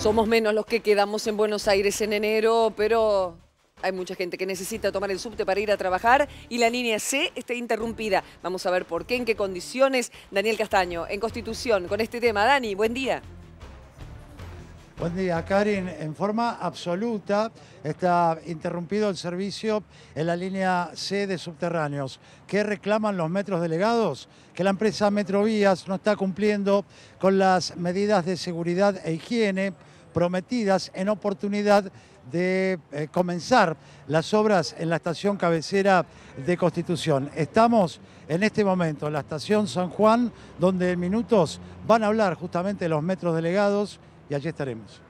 Somos menos los que quedamos en Buenos Aires en enero, pero hay mucha gente que necesita tomar el subte para ir a trabajar y la línea C está interrumpida. Vamos a ver por qué, en qué condiciones. Daniel Castaño, en Constitución, con este tema. Dani, buen día. Buen día, Karin. En forma absoluta está interrumpido el servicio en la línea C de subterráneos. ¿Qué reclaman los metros delegados? Que la empresa Metrovías no está cumpliendo con las medidas de seguridad e higiene prometidas en oportunidad de eh, comenzar las obras en la estación cabecera de Constitución. Estamos en este momento en la estación San Juan, donde en minutos van a hablar justamente los metros delegados e a gente teremos.